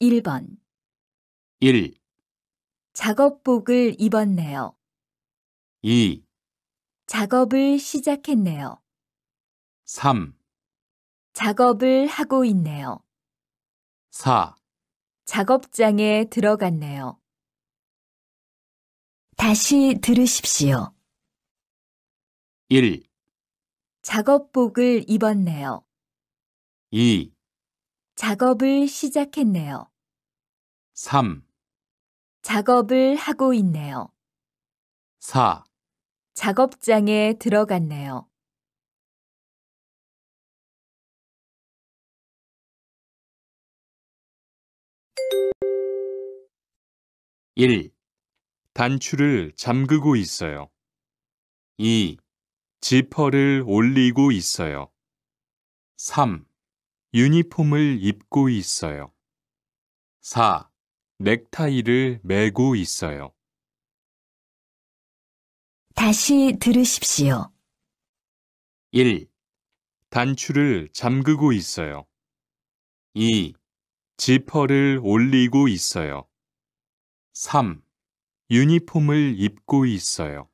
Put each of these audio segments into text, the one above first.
1번 1, 작업복을 입었네요. 2, 작업을 시작했네요. 3, 작업을 하고 있네요. 4, 작업장에 들어갔네요. 다시 들으십시오. 1, 작업복을 입었네요. 2, 작업을 시작했네요. 3, 작업을 하고 있네요. 4, 작업장에 들어갔네요. 1, 단추를 잠그고 있어요. 2. 지퍼를 올리고 있어요. 3. 유니폼을 입고 있어요. 4. 넥타이를 매고 있어요. 다시 들으십시오. 1. 단추를 잠그고 있어요. 2. 지퍼를 올리고 있어요. 3. 유니폼을 입고 있어요.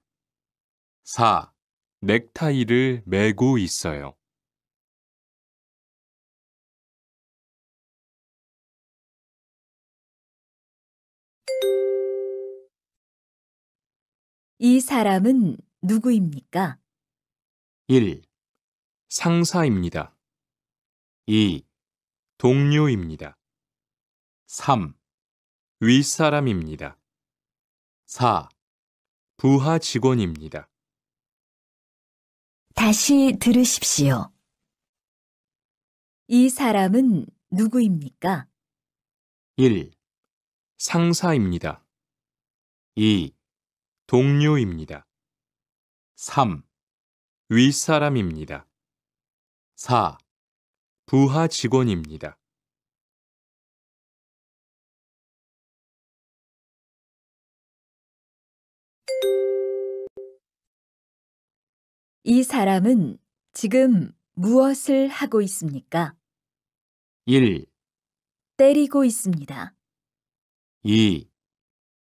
4. 넥타이를 매고 있어요. 이 사람은 누구입니까? 1. 상사입니다. 2. 동료입니다. 3. 윗사람입니다. 4. 부하 직원입니다. 다시 들으십시오. 이 사람은 누구입니까? 1. 상사입니다. 2. 동료입니다. 3. 윗사람입니다. 4. 부하 직원입니다. 이 사람은 지금 무엇을 하고 있습니까? 1, 때리고 있습니다. 2,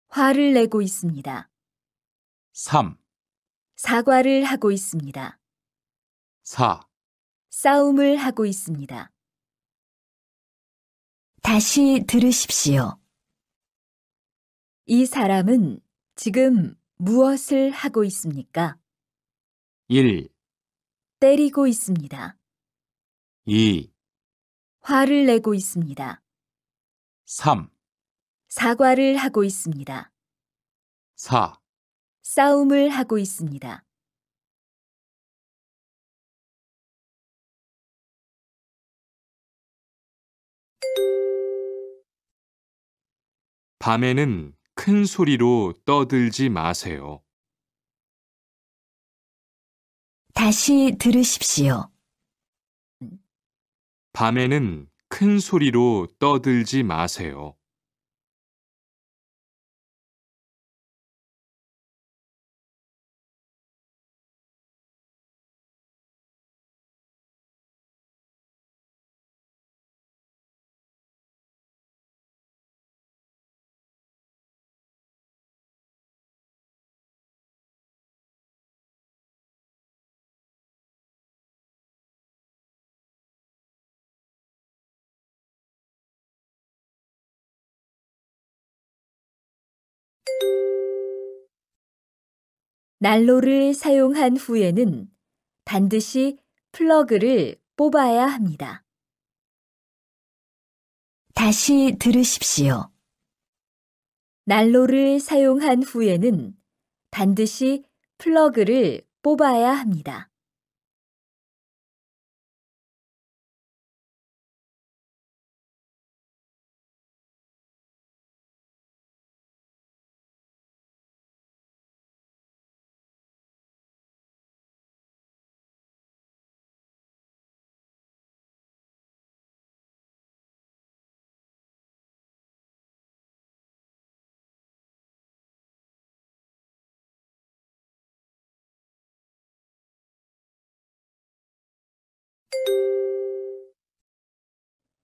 화를 내고 있습니다. 3, 사과를 하고 있습니다. 4, 싸움을 하고 있습니다. 다시 들으십시오. 이 사람은 지금 무엇을 하고 있습니까? 1, 때리고 있습니다. 2, 화를 내고 있습니다. 3, 사과를 하고 있습니다. 4. 싸움을 하고 있습니다. 밤에는 큰 소리로 떠들지 마세요. 다시 들으십시오. 밤에는 큰 소리로 떠들지 마세요. 난로를 사용한 후에는 반드시 플러그를 뽑아야 합니다. 다시 들으십시오. 난로를 사용한 후에는 반드시 플러그를 뽑아야 합니다.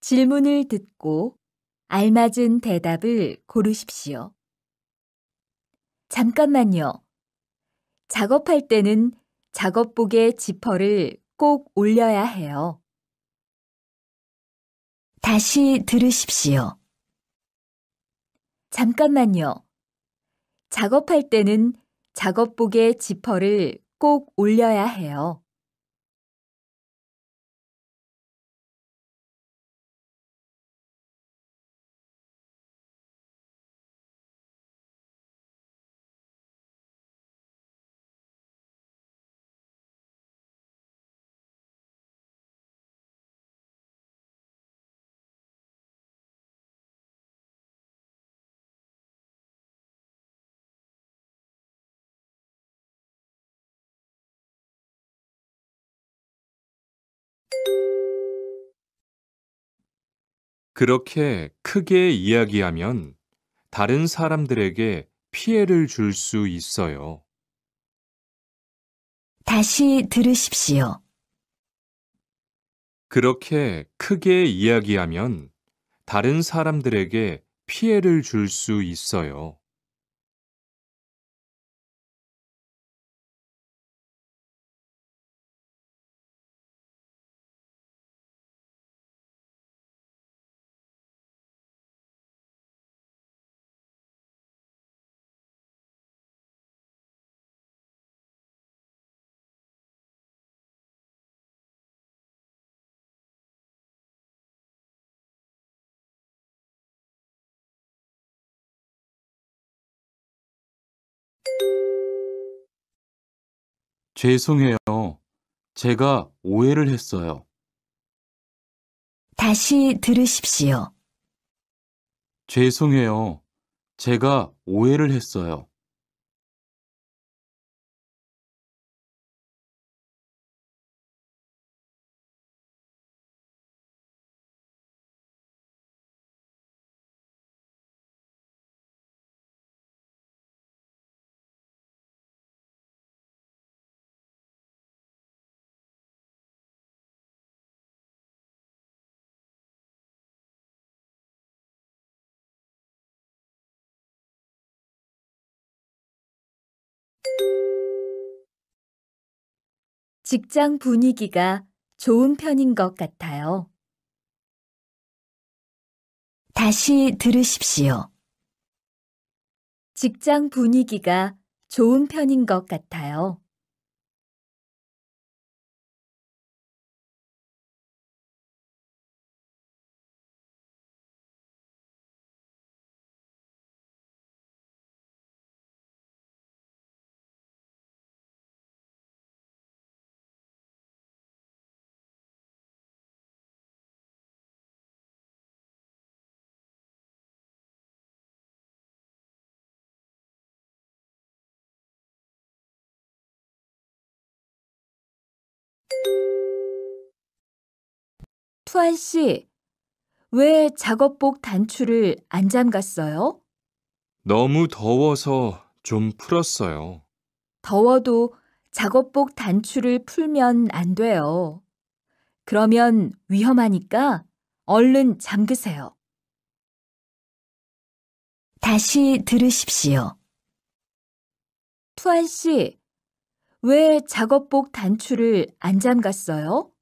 질문을 듣고 알맞은 대답을 고르십시오. 잠깐만요. 작업할 때는 작업복의 지퍼를 꼭 올려야 해요. 다시 들으십시오. 잠깐만요. 작업할 때는 작업복의 지퍼를 꼭 올려야 해요. 그렇게 크게 이야기하면 다른 사람들에게 피해를 줄 수 있어요. 다시 들으십시오. 그렇게 크게 이야기하면 다른 사람들에게 피해를 줄 수 있어요. 죄송해요. 제가 오해를 했어요. 다시 들으십시오. 죄송해요. 제가 오해를 했어요. 직장 분위기가 좋은 편인 것 같아요. 다시 들으십시오. 직장 분위기가 좋은 편인 것 같아요. 투안 씨, 왜 작업복 단추를 안 잠갔어요? 너무 더워서 좀 풀었어요. 더워도 작업복 단추를 풀면 안 돼요. 그러면 위험하니까 얼른 잠그세요. 다시 들으십시오. 투안 씨, 왜 작업복 단추를 안 잠갔어요?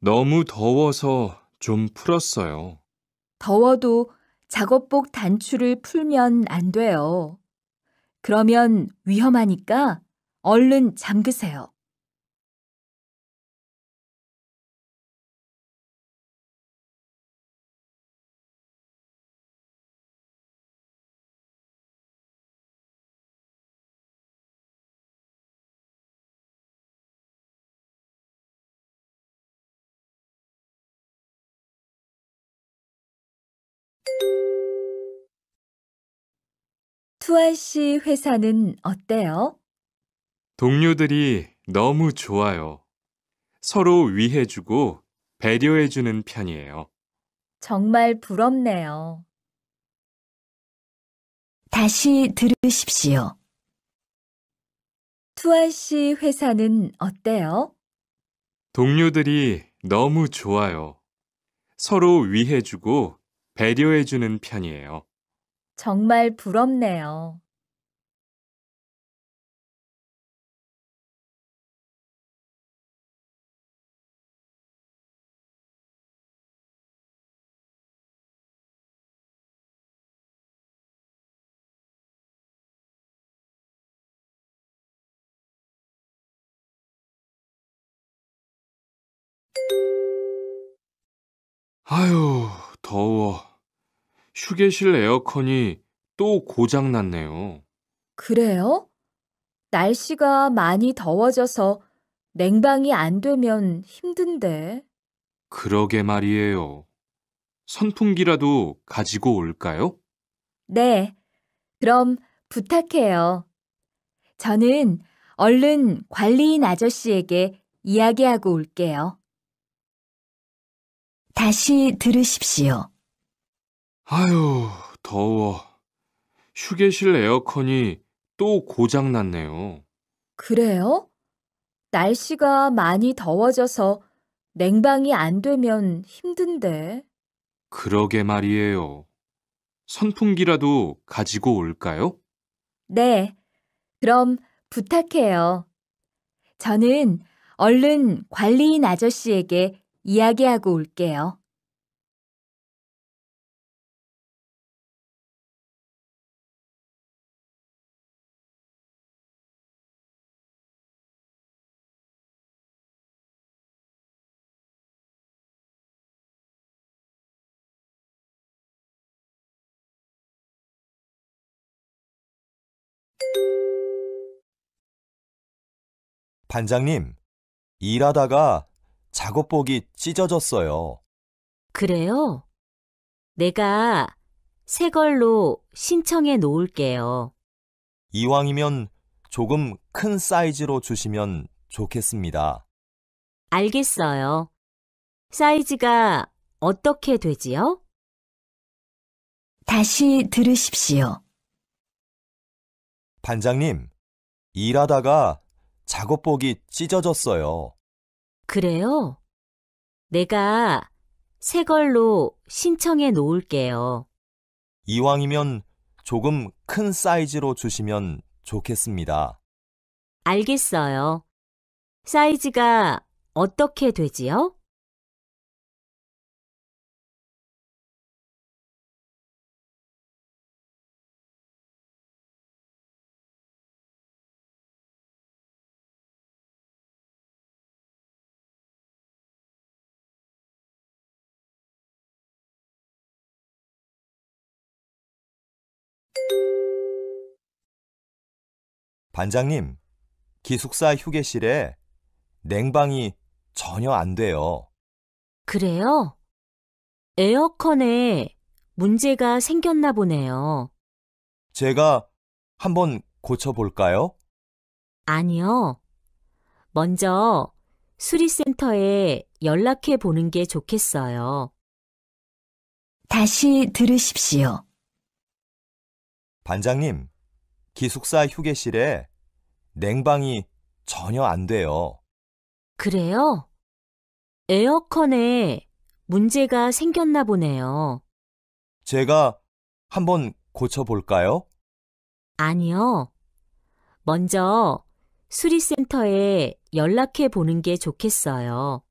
너무 더워서 좀 풀었어요. 더워도 작업복 단추를 풀면 안 돼요. 그러면 위험하니까 얼른 잠그세요. 투알 씨 회사는 어때요? 동료들이 너무 좋아요. 서로 위해주고 배려해주는 편이에요. 정말 부럽네요. 다시 들으십시오. 투알 씨 회사는 어때요? 동료들이 너무 좋아요. 서로 위해주고 배려해주는 편이에요. 정말 부럽네요. 아유, 더워. 휴게실 에어컨이 또 고장 났네요. 그래요? 날씨가 많이 더워져서 냉방이 안 되면 힘든데. 그러게 말이에요. 선풍기라도 가지고 올까요? 네. 그럼 부탁해요. 저는 얼른 관리인 아저씨에게 이야기하고 올게요. 다시 들으십시오. 아유, 더워. 휴게실 에어컨이 또 고장 났네요. 그래요? 날씨가 많이 더워져서 냉방이 안 되면 힘든데. 그러게 말이에요. 선풍기라도 가지고 올까요? 네. 그럼 부탁해요. 저는 얼른 관리인 아저씨에게 이야기하고 올게요. 반장님, 일하다가 작업복이 찢어졌어요. 그래요? 내가 새 걸로 신청해 놓을게요. 이왕이면 조금 큰 사이즈로 주시면 좋겠습니다. 알겠어요. 사이즈가 어떻게 되지요? 다시 들으십시오. 반장님, 일하다가 작업복이 찢어졌어요. 그래요? 내가 새 걸로 신청해 놓을게요. 이왕이면 조금 큰 사이즈로 주시면 좋겠습니다. 알겠어요. 사이즈가 어떻게 되지요? 반장님, 기숙사 휴게실에 냉방이 전혀 안 돼요. 그래요? 에어컨에 문제가 생겼나 보네요. 제가 한번 고쳐볼까요? 아니요. 먼저 수리센터에 연락해 보는 게 좋겠어요. 다시 들으십시오. 반장님, 기숙사 휴게실에 냉방이 전혀 안 돼요. 그래요? 에어컨에 문제가 생겼나 보네요. 제가 한번 고쳐볼까요? 아니요. 먼저 수리센터에 연락해 보는 게 좋겠어요.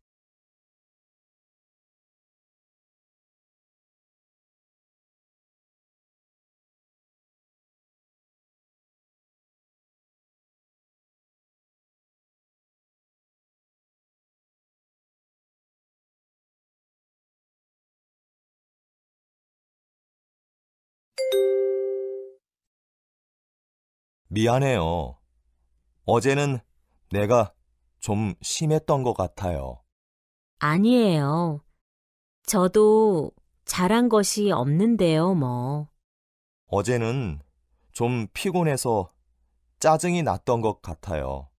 미안해요. 어제는 내가 좀 심했던 것 같아요. 아니에요. 저도 잘한 것이 없는데요, 뭐. 어제는 좀 피곤해서 짜증이 났던 것 같아요.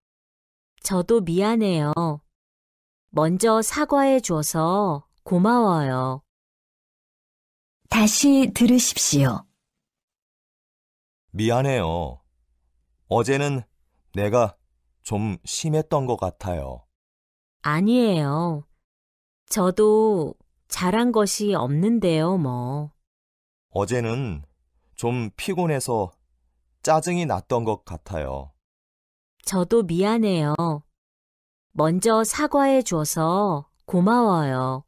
저도 미안해요. 먼저 사과해 줘서 고마워요. 다시 들으십시오. 미안해요. 어제는 내가 좀 심했던 것 같아요. 아니에요. 저도 잘한 것이 없는데요, 뭐. 어제는 좀 피곤해서 짜증이 났던 것 같아요. 저도 미안해요. 먼저 사과해 줘서 고마워요.